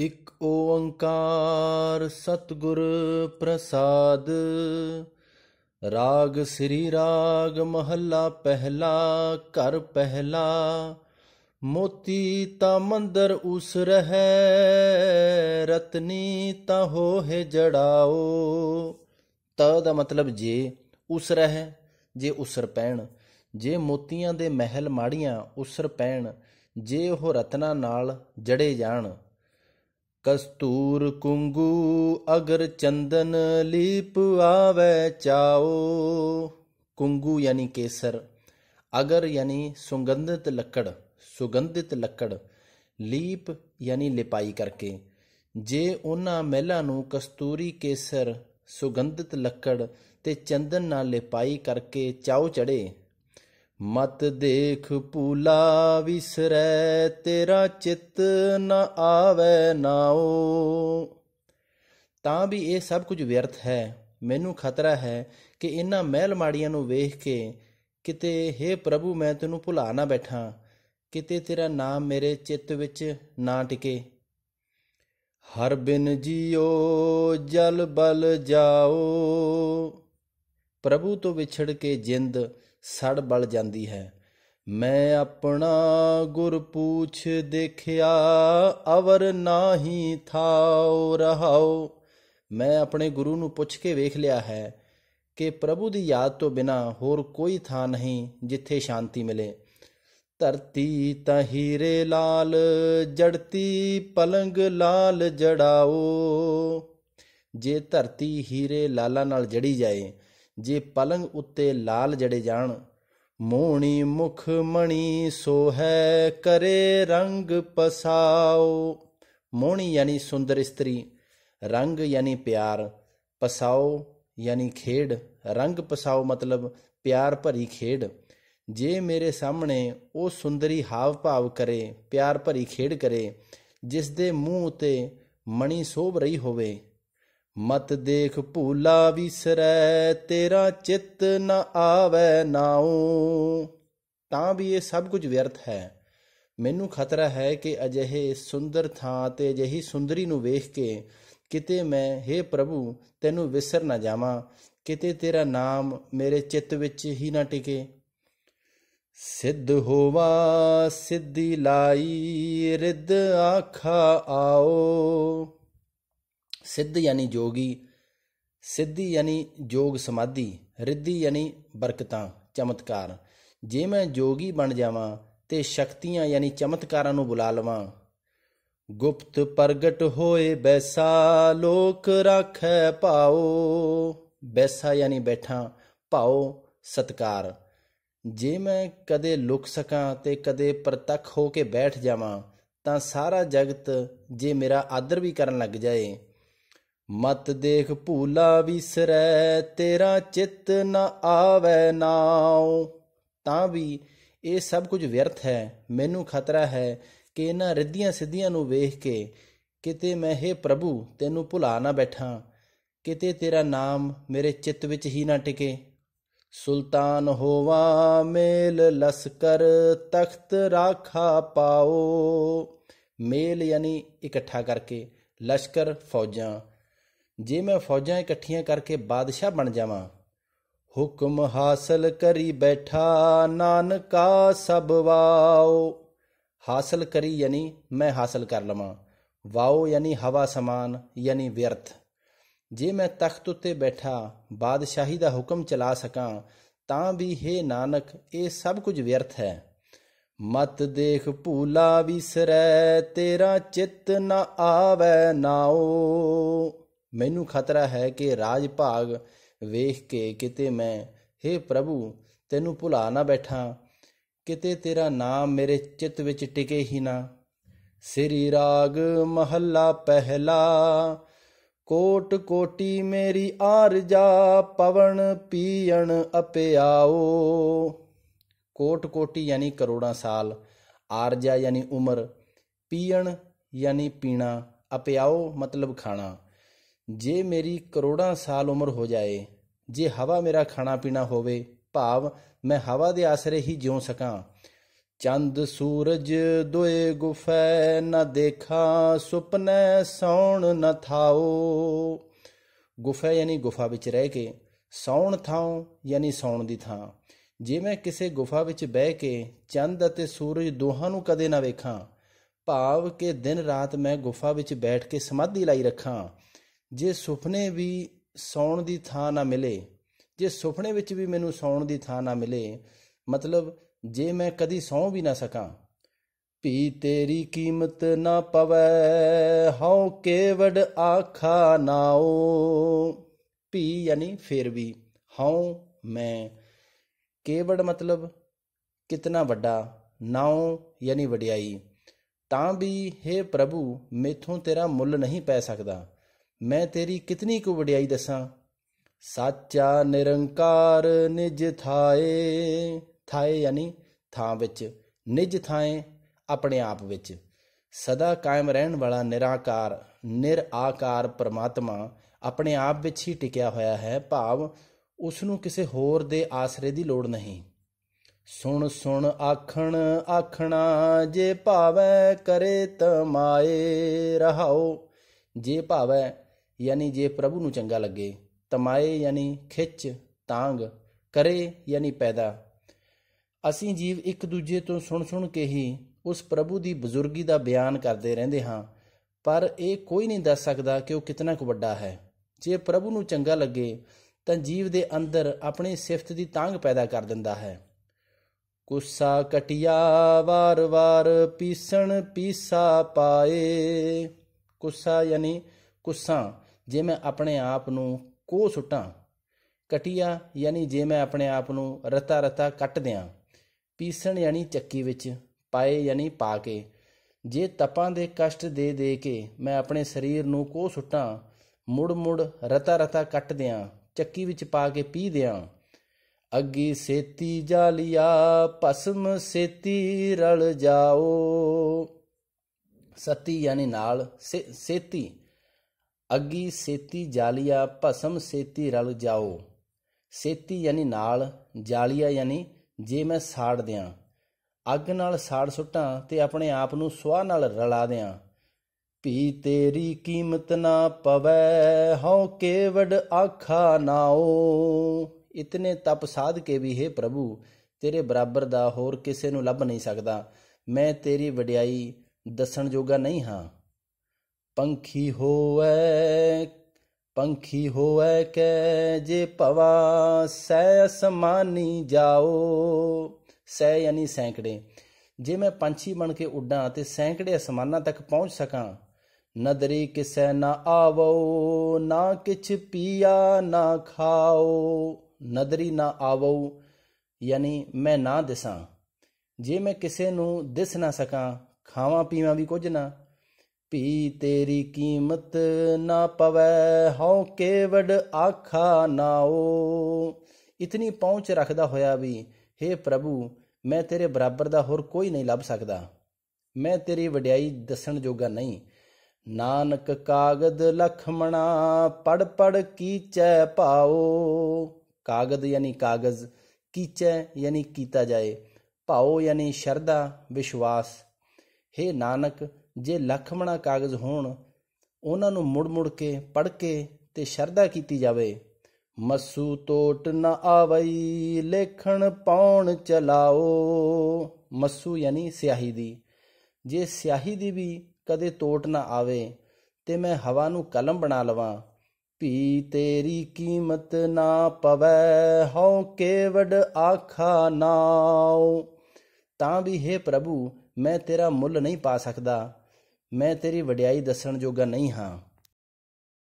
ਇਕ ਓੰਕਾਰ ਸਤਗੁਰ ਪ੍ਰਸਾਦ ਰਾਗ ਸ੍ਰੀ ਰਾਗ ਮਹੱਲਾ ਪਹਿਲਾ ਘਰ ਪਹਿਲਾ ਮੋਤੀ ਤਾ ਮੰਦਰ ਉਸ ਰਹੈ ਰਤਨੀ ਤਾ ਹੋਏ ਜੜਾਓ ਤ ਦਾ ਮਤਲਬ ਜੇ ਉਸ ਰਹਿ ਜੇ ਉਸਰ ਪੈਣ ਜੇ ਮੋਤੀਆਂ ਦੇ ਮਹਿਲ ਮਾੜੀਆਂ ਉਸਰ ਪੈਣ ਜੇ ਉਹ ਰਤਨਾ ਨਾਲ ਜੜੇ ਜਾਣ ਕਸਤੂਰ ਕੁੰਗੂ ਅਗਰ ਚੰਦਨ ਲੀਪ ਆਵੇ ਚਾਓ ਕੁੰਗੂ ਯਾਨੀ ਕੇਸਰ ਅਗਰ ਯਾਨੀ ਸੁਗੰਧਿਤ ਲੱਕੜ ਸੁਗੰਧਿਤ ਲੱਕੜ ਲੀਪ ਯਾਨੀ ਲਿਪਾਈ ਕਰਕੇ ਜੇ ਉਹਨਾਂ ਮਹਿਲਾਂ ਨੂੰ ਕਸਤੂਰੀ ਕੇਸਰ ਸੁਗੰਧਿਤ ਲੱਕੜ ਤੇ ਚੰਦਨ ਨਾਲ ਲਿਪਾਈ ਕਰਕੇ ਚਾਉ ਚੜੇ ਮਤ ਦੇਖ ਪੂਲਾ ਵਿਸਰੈ ਤੇਰਾ ਚਿੱਤ ਨ ਆਵੇ ਨਾਉ ਤਾਂ ਵੀ ਇਹ ਸਭ ਕੁਝ ਵਿਅਰਥ ਹੈ ਮੈਨੂੰ ਖਤਰਾ ਹੈ ਕਿ ਇਨ੍ਹਾਂ ਮਹਿਲ ਮਾੜੀਆਂ ਨੂੰ ਵੇਖ ਕੇ ਕਿਤੇ हे ਪ੍ਰਭੂ ਮੈਂ ਤੈਨੂੰ ਭੁਲਾ ਨਾ ਬੈਠਾਂ ਕਿਤੇ ਤੇਰਾ ਨਾਮ ਮੇਰੇ ਚਿੱਤ ਵਿੱਚ ਨਾ ਟਿਕੇ ਹਰ ਬਿਨ ਜੀਓ ਜਲ ਬਲ ਜਾਓ ਪ੍ਰਭੂ ਤੋਂ ਵਿਛੜ ਕੇ ਜਿੰਦ ਸੜ ਬਲ ਜਾਂਦੀ ਹੈ ਮੈਂ ਆਪਣਾ ਗੁਰ ਪੂਛ ਦੇਖਿਆ ਅਵਰ ਨਾਹੀ ਥਾਉ ਰਹਾਉ ਮੈਂ ਆਪਣੇ ਗੁਰੂ ਨੂੰ ਪੁੱਛ ਕੇ ਵੇਖ ਲਿਆ ਹੈ ਕਿ ਪ੍ਰਭੂ ਦੀ ਯਾਦ ਤੋਂ ਬਿਨਾ ਹੋਰ ਕੋਈ ਥਾਂ ਨਹੀਂ ਜਿੱਥੇ ਸ਼ਾਂਤੀ ਮਿਲੇ ਧਰਤੀ ਤਾਂ ਹੀਰੇ ਲਾਲ ਜੜਤੀ ਪਲੰਗ ਲਾਲ ਜੜਾਓ ਜੇ ਧਰਤੀ ਹੀਰੇ ਲਾਲਾਂ ਨਾਲ ਜੜੀ ਜਾਏ ਜੇ ਪਲੰਗ ਉੱਤੇ ਲਾਲ ਜੜੇ ਜਾਣ ਮੋਣੀ ਮੁਖ ਮਣੀ ਸੋ ਹੈ ਕਰੇ ਰੰਗ ਪਸਾਓ ਮੋਣੀ ਯਾਨੀ ਸੁੰਦਰ ਇਸਤਰੀ ਰੰਗ ਯਾਨੀ ਪਿਆਰ ਪਸਾਓ ਯਾਨੀ ਖੇਡ ਰੰਗ ਪਸਾਓ ਮਤਲਬ ਪਿਆਰ ਭਰੀ ਖੇਡ ਜੇ ਮੇਰੇ ਸਾਹਮਣੇ ਉਹ ਸੁੰਦਰੀ ਹਾਵ ਭਾਵ ਕਰੇ ਪਿਆਰ ਭਰੀ ਖੇਡ ਕਰੇ ਜਿਸ ਦੇ ਮੂੰਹ ਉਤੇ ਮਣੀ ਸੋਭ ਰਹੀ ਹੋਵੇ ਮਤ ਦੇਖ ਭੂਲਾ ਵਿਸਰੈ ਤੇਰਾ ਚਿੱਤ ਨ ਆਵੇ ਨਾਉ ਤਾਂ ਵੀ ਇਹ ਸਭ ਕੁਝ ਵਿਅਰਥ ਹੈ ਮੈਨੂੰ ਖਤਰਾ ਹੈ ਕਿ ਅਜਿਹੇ ਸੁੰਦਰ ਥਾਂ ਤੇ ਅਜਿਹੀ ਸੁੰਦਰੀ ਨੂੰ ਵੇਖ ਕੇ ਕਿਤੇ ਮੈਂ हे ਪ੍ਰਭੂ ਤੈਨੂੰ ਵਿਸਰ ਨਾ ਜਾਵਾਂ ਕਿਤੇ ਤੇਰਾ ਨਾਮ ਮੇਰੇ ਚਿੱਤ ਵਿੱਚ ਹੀ ਨਾ ਟਿਕੇ ਸਿੱਧ ਹੋਵਾ ਸਿੱਧੀ ਲਾਈ ਰਿੱਧ ਆਖਾ ਆਓ ਸਿੱਧ ਯਾਨੀ ਜੋਗੀ ਸਿੱਧੀ ਯਾਨੀ ਜੋਗ ਸਮਾਧੀ ਰਿੱਧੀ ਯਾਨੀ ਬਰਕਤਾਂ ਚਮਤਕਾਰ ਜੇ ਮੈਂ ਜੋਗੀ ਬਣ ਜਾਵਾਂ ਤੇ ਸ਼ਕਤੀਆਂ ਯਾਨੀ ਚਮਤਕਾਰਾਂ ਨੂੰ ਬੁਲਾ ਲਵਾਂ ਗੁਪਤ ਪ੍ਰਗਟ ਹੋਏ ਬੈਸਾ ਲੋਕ ਰੱਖੈ ਪਾਉ ਬੈਸਾ ਯਾਨੀ ਬੈਠਾ ਪਾਉ ਸਤਕਾਰ ਜੇ ਮੈਂ ਕਦੇ ਲੁਕ ਸਕਾਂ ਤੇ ਕਦੇ ਪ੍ਰਤੱਖ ਹੋ ਕੇ ਬੈਠ ਜਾਵਾਂ ਤਾਂ ਸਾਰਾ ਜਗਤ ਜੇ ਮੇਰਾ ਆਦਰ ਵੀ ਕਰਨ ਲੱਗ ਜਾਏ ਮਤ ਦੇਖ ਭੂਲਾ ਵਿਸਰੈ ਤੇਰਾ ਚਿੱਤ ਨ ਆਵੇ ਨਾਉ ਤਾਂ ਵੀ ਇਹ ਸਭ ਕੁਝ ਵਿਅਰਥ ਹੈ ਮੈਨੂੰ ਖਤਰਾ ਹੈ ਕਿ ਇਹਨਾਂ ਰਿੱਧੀਆਂ ਸਿੱਧੀਆਂ ਨੂੰ ਵੇਖ ਕੇ ਕਿਤੇ ਮੈਂ हे ਪ੍ਰਭੂ ਤੈਨੂੰ ਭੁਲਾ ਨਾ ਬੈਠਾਂ ਕਿਤੇ ਤੇਰਾ ਨਾਮ ਮੇਰੇ ਚਿੱਤ ਵਿੱਚ ਹੀ ਨਾ ਟਿਕੇ ਸੁਲਤਾਨ ਹੋਵਾ ਮੇਲ ਲਸਕਰ ਤਖਤ ਰਾਖਾ ਪਾਓ ਮੇਲ ਯਾਨੀ ਇਕੱਠਾ ਕਰਕੇ ਲਸ਼ਕਰ ਫੌਜਾਂ ਜੇ ਮੈਂ ਫੌਜਾਂ ਇਕੱਠੀਆਂ ਕਰਕੇ ਬਾਦਸ਼ਾਹ ਬਣ ਜਾਵਾਂ ਹੁਕਮ ਹਾਸਲ ਕਰੀ ਬੈਠਾ ਨਾਨਕਾ ਸਭ ਵਾਓ ਹਾਸਲ ਕਰੀ ਯਾਨੀ ਮੈਂ ਹਾਸਲ ਕਰ ਲਵਾਂ ਵਾਓ ਯਾਨੀ ਹਵਾ ਸਮਾਨ ਯਾਨੀ ਵਿਅਰਥ ਜੇ ਮੈਂ ਤਖਤ ਉੱਤੇ ਬੈਠਾ ਬਾਦਸ਼ਾਹੀ ਦਾ ਹੁਕਮ ਚਲਾ ਸਕਾਂ ਤਾਂ ਵੀ ਹੈ ਨਾਨਕ ਇਹ ਸਭ ਕੁਝ ਵਿਅਰਥ ਹੈ ਮਤ ਦੇਖ ਭੂਲਾ ਵਿਸਰੈ ਤੇਰਾ ਚਿੱਤ ਨਾ ਆਵੇ ਨਾਓ ਮੈਨੂੰ ਖਤਰਾ ਹੈ ਕਿ ਰਾਜ ਭਾਗ ਵੇਖ ਕੇ ਕਿਤੇ ਮੈਂ हे ਪ੍ਰਭੂ ਤੈਨੂੰ ਭੁਲਾ ਨਾ ਬੈਠਾਂ ਕਿਤੇ ਤੇਰਾ ਨਾਮ ਮੇਰੇ ਚਿੱਤ ਵਿੱਚ ਟਿਕੇ ਹੀ ਨਾ ਸ੍ਰੀ ਰਾਗ ਮਹੱਲਾ ਪਹਿਲਾ ਕੋਟ ਕੋਟੀ ਮੇਰੀ ਆਰਜਾ ਪਵਨ ਪੀਣ ਅਪਿਆਓ ਕੋਟ ਕੋਟੀ ਯਾਨੀ ਕਰੋੜਾਂ ਸਾਲ ਆਰਜਾ ਯਾਨੀ ਉਮਰ ਪੀਣ ਯਾਨੀ ਪੀਣਾ ਅਪਿਆਓ ਮਤਲਬ ਖਾਣਾ ਜੇ ਮੇਰੀ ਕਰੋੜਾਂ ਸਾਲ ਉਮਰ ਹੋ ਜਾਏ ਜੇ ਹਵਾ ਮੇਰਾ ਖਾਣਾ ਪੀਣਾ ਹੋਵੇ ਭਾਵ ਮੈਂ ਹਵਾ ਦੇ ਆਸਰੇ ਹੀ ਜਿਉ ਸਕਾਂ ਚੰਦ ਸੂਰਜ ਦੋਏ ਗੁਫੈ ਨਾ ਦੇਖਾ ਸੁਪਨੇ ਸੌਣ ਨ ਥਾਓ ਗੁਫੈ ਯਾਨੀ ਗੁਫਾ ਵਿੱਚ ਰਹਿ ਕੇ ਸੌਣ ਥਾਉ ਯਾਨੀ ਸੌਣ ਦੀ ਥਾਂ ਜੇ ਮੈਂ ਕਿਸੇ ਗੁਫਾ ਵਿੱਚ ਬਹਿ ਕੇ ਚੰਦ ਅਤੇ ਸੂਰਜ ਦੋਹਾਂ ਨੂੰ ਕਦੇ ਨਾ ਵੇਖਾਂ ਭਾਵ ਕਿ ਦਿਨ ਰਾਤ ਮੈਂ ਗੁਫਾ ਵਿੱਚ ਬੈਠ ਕੇ ਸਮਾਧੀ ਲਾਈ ਰੱਖਾਂ ਜੇ ਸੁਪਨੇ ਵੀ ਸੌਣ ਦੀ ਥਾਂ ਨਾ ਮਿਲੇ ਜੇ ਸੁਪਨੇ ਵਿੱਚ ਵੀ ਮੈਨੂੰ ਸੌਣ ਦੀ ਥਾਂ ਨਾ ਮਿਲੇ ਮਤਲਬ ਜੇ ਮੈਂ ਕਦੀ ਸੌਂ ਵੀ ਨਾ ਸਕਾਂ ਭੀ ਤੇਰੀ ਕੀਮਤ ਨਾ ਪਵੈ ਹਉ ਕੇਵੜ ਆਖਾ ਨਾਓ ਪੀ ਯਾਨੀ ਫੇਰ ਵੀ ਹਉ ਮੈਂ ਕੇਵੜ ਮਤਲਬ ਕਿਤਨਾ ਵੱਡਾ ਨਾਉ ਯਾਨੀ ਵਡਿਆਈ ਤਾਂ ਵੀ ਹੈ ਪ੍ਰਭੂ ਮੇਥੋਂ ਤੇਰਾ ਮੁੱਲ ਨਹੀਂ ਪੈ ਸਕਦਾ ਮੈਂ ਤੇਰੀ ਕਿਤਨੀ ਕੁ ਵਡਿਆਈ ਦੱਸਾਂ ਸਾਚਾ ਨਿਰੰਕਾਰ ਨਿਜ ਥਾਏ ਥਾਏ ਯਾਨੀ ਥਾਂ ਵਿੱਚ ਨਿਜ ਥਾਏ ਆਪਣੇ ਆਪ ਵਿੱਚ ਸਦਾ ਕਾਇਮ ਰਹਿਣ ਵਾਲਾ ਨਿਰਾਕਾਰ ਨਿਰਆਕਾਰ ਪਰਮਾਤਮਾ ਆਪਣੇ ਆਪ ਵਿੱਚ ਹੀ ਟਿਕਿਆ ਹੋਇਆ ਹੈ ਭਾਵ ਉਸ ਨੂੰ ਕਿਸੇ ਹੋਰ ਦੇ ਆਸਰੇ ਦੀ ਲੋੜ ਨਹੀਂ ਸੁਣ ਸੁਣ ਆਖਣ ਆਖਣਾ ਜੇ ਭਾਵੈ ਕਰੇ ਤਮਾਏ ਰਹਾਓ ਜੇ ਭਾਵੈ ਯਾਨੀ ਜੇ ਪ੍ਰਭੂ ਨੂੰ ਚੰਗਾ ਲੱਗੇ ਤਮਾਏ ਯਾਨੀ ਖਿੱਚ ਤਾਂਗ ਕਰੇ ਯਾਨੀ ਪੈਦਾ ਅਸੀਂ ਜੀਵ ਇੱਕ ਦੂਜੇ ਤੋਂ ਸੁਣ ਸੁਣ ਕੇ ਹੀ ਉਸ ਪ੍ਰਭੂ ਦੀ ਬਜ਼ੁਰਗੀ ਦਾ ਬਿਆਨ ਕਰਦੇ ਰਹਿੰਦੇ ਹਾਂ ਪਰ ਇਹ ਕੋਈ ਨਹੀਂ ਦੱਸ ਸਕਦਾ ਕਿ ਉਹ ਕਿੰਨਾ ਕੁ ਵੱਡਾ ਹੈ ਜੇ ਪ੍ਰਭੂ ਨੂੰ ਚੰਗਾ ਲੱਗੇ ਤਾਂ ਜੀਵ ਦੇ ਅੰਦਰ ਆਪਣੀ ਸਿਫਤ ਦੀ ਤਾਂਗ ਪੈਦਾ ਕਰ ਦਿੰਦਾ ਹੈ ਕੁਸਾ ਕਟਿਆ ਵਾਰ-ਵਾਰ ਪੀਸਣ ਪੀਸਾ ਪਾਏ ਕੁਸਾ ਯਾਨੀ ਕੁੱਸਾਂ ਜੇ ਮੈਂ ਆਪਣੇ ਆਪ ਨੂੰ ਕੋ ਸੁਟਾਂ ਕਟਿਆ ਯਾਨੀ ਜੇ ਮੈਂ ਆਪਣੇ ਆਪ ਨੂੰ ਰਤਾ ਰਤਾ ਕੱਟ ਦਿਆਂ ਪੀਸਣ ਯਾਨੀ ਚੱਕੀ ਵਿੱਚ ਪਾਏ ਯਾਨੀ ਪਾ ਕੇ ਜੇ ਤਪਾਂ ਦੇ ਕਸ਼ਟ ਦੇ ਦੇ ਕੇ ਮੈਂ ਆਪਣੇ ਸਰੀਰ ਨੂੰ ਕੋ ਸੁਟਾਂ ਮੁੜ ਮੁੜ ਰਤਾ ਰਤਾ ਕੱਟ ਦਿਆਂ ਚੱਕੀ ਵਿੱਚ ਪਾ ਕੇ ਪੀ ਦਿਆਂ ਅੱਗੀ ਸੇਤੀ ਜਾਲਿਆ ਪਸਮ ਸੇਤੀ ਰਲ ਜਾਓ ਸਤੀ ਯਾਨੀ ਨਾਲ ਸੇਤੀ ਅੱਗੀ ਸੇਤੀ ਜਾਲੀਆ ਭਸਮ ਸੇਤੀ ਰਲ ਜਾਓ ਸੇਤੀ ਯਾਨੀ ਨਾਲ ਜਾਲੀਆ ਯਾਨੀ ਜੇ ਮੈਂ ਸਾੜ ਦਿਆਂ ਅੱਗ ਨਾਲ ਸਾੜ ਸੁੱਟਾਂ ਤੇ ਆਪਣੇ ਆਪ ਨੂੰ ਸੁਆਹ ਨਾਲ ਰਲਾ ਦਿਆਂ ਭੀ ਤੇਰੀ ਕੀਮਤ ਨਾ ਪਵੈ ਹਉ ਕੇਵੜ ਆਖਾ ਨਾਓ ਇਤਨੇ ਤਪ ਸਾਧ ਕੇ ਵੀ ਹੈ ਪ੍ਰਭੂ ਤੇਰੇ ਬਰਾਬਰ ਦਾ ਹੋਰ ਕਿਸੇ ਨੂੰ ਲੱਭ ਨਹੀਂ ਸਕਦਾ ਮੈਂ ਤੇਰੀ ਵਡਿਆਈ ਦੱਸਣ ਜੋਗਾ ਨਹੀਂ ਹਾਂ ਪੰਖੀ ਹੋਵੇ ਪੰਖੀ ਹੋਵੇ ਕੈ ਜੇ ਪਵਾ ਸੈ ਅਸਮਾਨੀ ਜਾਓ ਸੈ ਯਾਨੀ ਸੈਂਕੜੇ ਜੇ ਮੈਂ ਪੰਛੀ ਬਣ ਕੇ ਉੱਡਾਂ ਤੇ ਸੈਂਕੜੇ ਅਸਮਾਨਾਂ ਤੱਕ ਪਹੁੰਚ ਸਕਾਂ ਨਦਰੀ ਕਿਸੈ ਨਾ ਆਵੋ ਨਾ ਕਿਛ ਪੀਆ ਨਾ ਖਾਓ ਨਦਰੀ ਨਾ ਆਵੋ ਯਾਨੀ ਮੈਂ ਨਾ ਦਿਸਾਂ ਜੇ ਮੈਂ ਕਿਸੇ ਨੂੰ ਦਿਸ ਨਾ ਸਕਾਂ ਖਾਵਾਂ ਪੀਵਾਂ ਵੀ ਕੁਝ ਨਾ ਪੀ ਤੇਰੀ ਕੀਮਤ ਨਾ ਪਵੈ ਹਉ ਕੇਵੜ ਆਖਾ ਨਾਓ ਇਤਨੀ ਪਹੁੰਚ ਰੱਖਦਾ ਹੋਇਆ ਵੀ हे ਪ੍ਰਭੂ ਮੈਂ ਤੇਰੇ ਬਰਾਬਰ ਦਾ ਹੋਰ ਕੋਈ ਨਹੀਂ ਲੱਭ ਸਕਦਾ ਮੈਂ ਤੇਰੀ ਵਡਿਆਈ ਦੱਸਣ ਜੋਗਾ ਨਹੀਂ ਨਾਨਕ ਕਾਗਦ ਲਖਮਣਾ ਪੜ ਪੜ ਕੀਚੈ ਪਾਓ ਕਾਗਦ ਯਾਨੀ ਕਾਗਜ਼ ਕੀਚੈ ਯਾਨੀ ਕੀਤਾ ਜਾਏ ਭਾਉ ਯਾਨੀ ਸ਼ਰਧਾ ਵਿਸ਼ਵਾਸ हे ਨਾਨਕ ਜੇ ਲਖਮਣਾ ਕਾਗਜ਼ ਹੋਣ ਉਹਨਾਂ ਨੂੰ ਮੁੜ-ਮੁੜ ਕੇ ਪੜ ਕੇ ਤੇ ਸ਼ਰਧਾ ਕੀਤੀ ਜਾਵੇ ਮਸੂ ਤੋਟ ਨਾ ਆਵਈ ਲੇਖਣ ਪਾਉਣ ਚਲਾਓ ਮਸੂ ਯਾਨੀ ਸਿਆਹੀ ਦੀ ਜੇ ਸਿਆਹੀ ਦੀ ਵੀ ਕਦੇ ਤੋਟ ਨਾ ਆਵੇ ਤੇ ਮੈਂ ਹਵਾ ਨੂੰ ਕਲਮ ਬਣਾ ਲਵਾਂ ਭੀ ਤੇਰੀ ਕੀਮਤ ਨਾ ਪਵੈ ਹਉ ਕੇਵੜ ਆਖਾ ਨਾਉ ਤਾਂ ਵੀ ਹੈ ਪ੍ਰਭੂ ਮੈਂ ਤੇਰਾ ਮੁੱਲ ਨਹੀਂ ਪਾ ਸਕਦਾ ਮੈਂ ਤੇਰੀ ਵਡਿਆਈ ਦੱਸਣ ਜੋਗਾ ਨਹੀਂ ਹਾਂ